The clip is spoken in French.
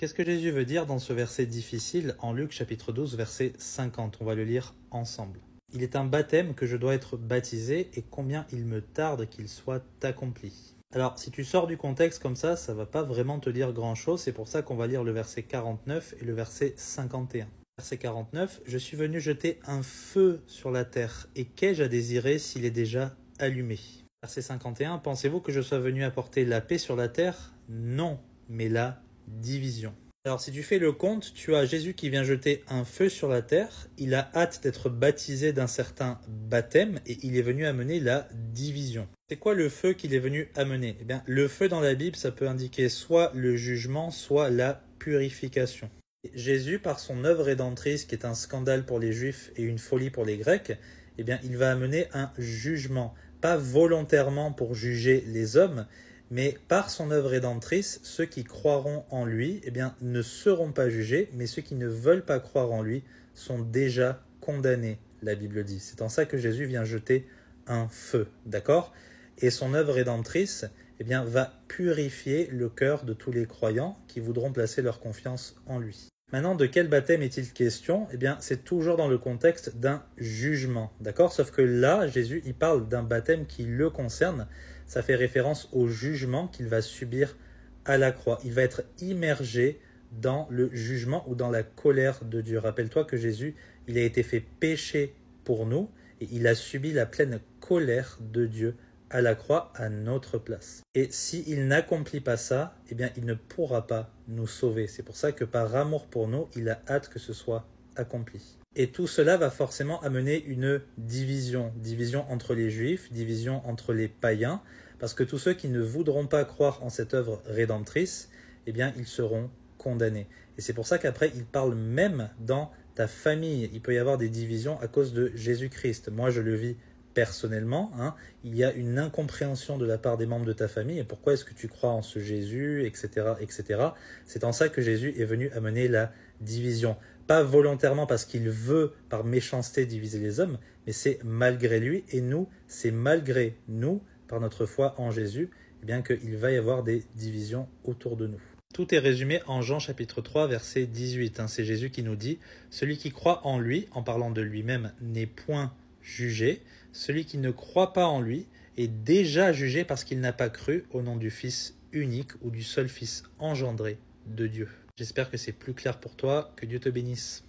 Qu'est-ce que Jésus veut dire dans ce verset difficile en Luc chapitre 12 verset 50 On va le lire ensemble. Il est un baptême que je dois être baptisé et combien il me tarde qu'il soit accompli. Alors si tu sors du contexte comme ça, ça va pas vraiment te dire grand-chose, c'est pour ça qu'on va lire le verset 49 et le verset 51. Verset 49, Je suis venu jeter un feu sur la terre, et qu'ai-je à désirer s'il est déjà allumé Verset 51, Pensez-vous que je sois venu apporter la paix sur la terre Non, mais là division. Alors si tu fais le compte, tu as Jésus qui vient jeter un feu sur la terre, il a hâte d'être baptisé d'un certain baptême et il est venu amener la division. C'est quoi le feu qu'il est venu amener Eh bien le feu dans la Bible, ça peut indiquer soit le jugement, soit la purification. Jésus, par son œuvre rédemptrice qui est un scandale pour les juifs et une folie pour les grecs, eh bien il va amener un jugement, pas volontairement pour juger les hommes, mais par son œuvre rédemptrice, ceux qui croiront en lui eh bien, ne seront pas jugés, mais ceux qui ne veulent pas croire en lui sont déjà condamnés, la Bible dit. C'est en ça que Jésus vient jeter un feu, d'accord Et son œuvre rédemptrice eh bien, va purifier le cœur de tous les croyants qui voudront placer leur confiance en lui. Maintenant, de quel baptême est-il question Eh bien, c'est toujours dans le contexte d'un jugement, d'accord Sauf que là, Jésus, il parle d'un baptême qui le concerne. Ça fait référence au jugement qu'il va subir à la croix. Il va être immergé dans le jugement ou dans la colère de Dieu. Rappelle-toi que Jésus, il a été fait péché pour nous et il a subi la pleine colère de Dieu à la croix à notre place. Et s'il n'accomplit pas ça, eh bien, il ne pourra pas nous sauver. C'est pour ça que par amour pour nous, il a hâte que ce soit accompli. Et tout cela va forcément amener une division, division entre les juifs, division entre les païens, parce que tous ceux qui ne voudront pas croire en cette œuvre rédemptrice, eh bien, ils seront condamnés. Et c'est pour ça qu'après, il parle même dans ta famille. Il peut y avoir des divisions à cause de Jésus-Christ. Moi, je le vis personnellement, hein, il y a une incompréhension de la part des membres de ta famille, et pourquoi est-ce que tu crois en ce Jésus, etc. etc. C'est en ça que Jésus est venu amener la division. Pas volontairement parce qu'il veut, par méchanceté, diviser les hommes, mais c'est malgré lui, et nous, c'est malgré nous, par notre foi en Jésus, eh bien qu'il va y avoir des divisions autour de nous. Tout est résumé en Jean chapitre 3 verset 18. Hein. C'est Jésus qui nous dit ⁇ Celui qui croit en lui, en parlant de lui-même, n'est point jugé. Celui qui ne croit pas en lui est déjà jugé parce qu'il n'a pas cru au nom du Fils unique ou du seul Fils engendré de Dieu. J'espère que c'est plus clair pour toi. Que Dieu te bénisse.